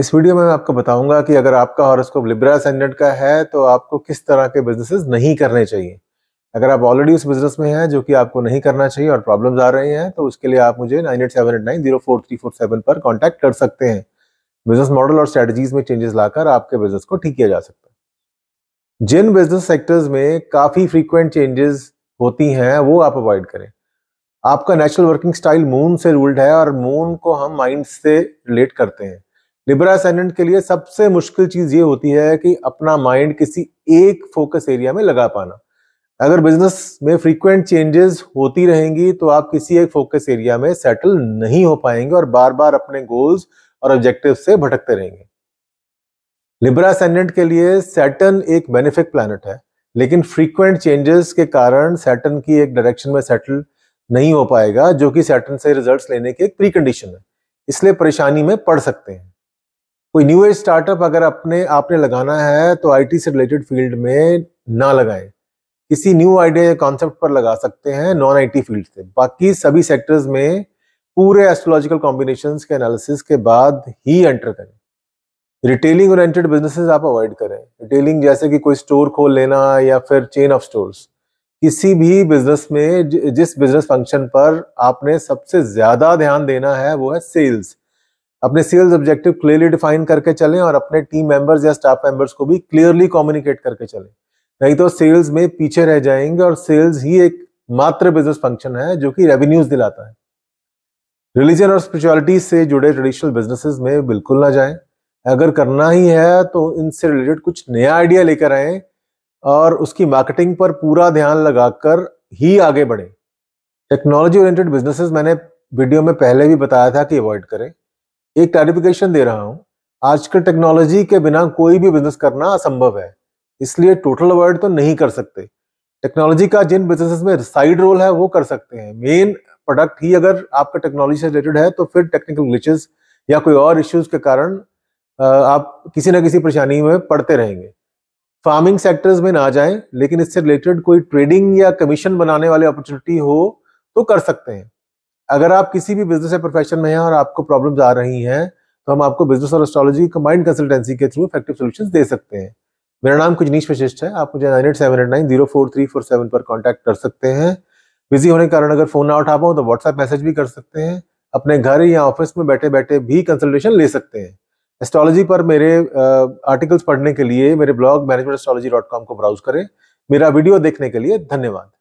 इस वीडियो में मैं आपको बताऊंगा कि अगर आपका हॉरोस्कोप लिब्रा सेंडेंट का है तो आपको किस तरह के बिजनेसेस नहीं करने चाहिए अगर आप ऑलरेडी उस बिजनेस में हैं जो कि आपको नहीं करना चाहिए और प्रॉब्लम्स आ रही हैं तो उसके लिए आप मुझे nine eight seven eight nine zero four three four seven पर कॉन्टैक्ट कर सकते हैं बिजनेस मॉडल और स्ट्रेटजीज में चेंजेस लाकर आपके बिजनेस को ठीक किया जा सकता है जिन बिजनेस सेक्टर्स में काफ़ी फ्रीक्वेंट चेंजेस होती हैं वो आप अवॉइड करें आपका नेचुरल वर्किंग स्टाइल मून से रूल्ड है और मून को हम माइंड से रिलेट करते हैं लिब्रा असाइनमेंट के लिए सबसे मुश्किल चीज ये होती है कि अपना माइंड किसी एक फोकस एरिया में लगा पाना अगर बिजनेस में फ्रीक्वेंट चेंजेस होती रहेंगी तो आप किसी एक फोकस एरिया में सेटल नहीं हो पाएंगे और बार बार अपने गोल्स और ऑब्जेक्टिव से भटकते रहेंगे लिब्रा सेंडेंट के लिए सैटन एक बेनिफिक प्लानट है लेकिन फ्रीक्वेंट चेंजेस के कारण सैटन की एक डायरेक्शन में सेटल नहीं हो पाएगा जो कि सैटन से रिजल्ट्स लेने की एक प्री कंडीशन है इसलिए परेशानी में पड़ सकते हैं कोई न्यू एज स्टार्टअप अगर अपने आपने लगाना है तो आईटी से रिलेटेड फील्ड में ना लगाएं किसी न्यू आइडिया या कॉन्सेप्ट पर लगा सकते हैं नॉन आईटी फील्ड से बाकी सभी सेक्टर्स में पूरे एस्ट्रोलॉजिकल कॉम्बिनेशन के एनालिसिस के बाद ही एंटर करें रिटेलिंग ओरिएंटेड बिजनेसेस आप अवॉइड करें रिटेलिंग जैसे कि कोई स्टोर खोल लेना या फिर चेन ऑफ स्टोर्स किसी भी बिजनेस में जिस बिजनेस फंक्शन पर आपने सबसे ज्यादा ध्यान देना है वो है सेल्स अपने सेल्स ऑब्जेक्टिव क्लियरली डिफाइन करके चलें और अपने टीम मेंबर्स या स्टाफ मेंबर्स को भी क्लियरली कम्युनिकेट करके चलें नहीं तो सेल्स में पीछे रह जाएंगे और सेल्स ही एक मात्र बिजनेस फंक्शन है जो कि रेवेन्यूज दिलाता है रिलीजन और स्पिरिचुअलिटी से जुड़े ट्रेडिशनल बिजनेसेस में बिल्कुल ना जाएं अगर करना ही है तो इनसे रिलेटेड कुछ नया आइडिया लेकर आए और उसकी मार्केटिंग पर पूरा ध्यान लगाकर ही आगे बढ़े टेक्नोलॉजी ओरिएंटेड बिजनेसेस मैंने वीडियो में पहले भी बताया था कि अवॉइड करें एक क्लैरिफिकेशन दे रहा हूँ आजकल टेक्नोलॉजी के बिना कोई भी बिजनेस करना असंभव है इसलिए टोटल अवॉइड तो नहीं कर सकते टेक्नोलॉजी का जिन बिजनेसेस में साइड रोल है वो कर सकते हैं मेन प्रोडक्ट ही अगर आपका टेक्नोलॉजी से रिलेटेड है तो फिर टेक्निकल ग्लिचेस या कोई और इश्यूज के कारण आप किसी ना किसी परेशानी में पड़ते रहेंगे फार्मिंग सेक्टर्स में ना जाएं लेकिन इससे रिलेटेड कोई ट्रेडिंग या कमीशन बनाने वाली अपॉर्चुनिटी हो तो कर सकते हैं अगर आप किसी भी बिजनेस या प्रोफेशन में हैं और आपको प्रॉब्लम्स आ रही हैं तो हम आपको बिजनेस और एस्ट्रोलॉजी कंबाइंड कंसल्टेंसी के थ्रू इफेक्टिव सोल्यूशन दे सकते हैं मेरा नाम कुजनीश वशिष्ठ है आप मुझे nine eight seven eight nine zero four three four seven पर कॉन्टैक्ट कर सकते हैं बिजी होने के कारण अगर फोन ना उठा पाऊँ तो व्हाट्सएप मैसेज भी कर सकते हैं अपने घर या ऑफिस में बैठे बैठे भी कंसल्टेशन ले सकते हैं एस्ट्रोलॉजी पर मेरे आर्टिकल्स पढ़ने के लिए मेरे blog management astrology dot com को ब्राउज करें मेरा वीडियो देखने के लिए धन्यवाद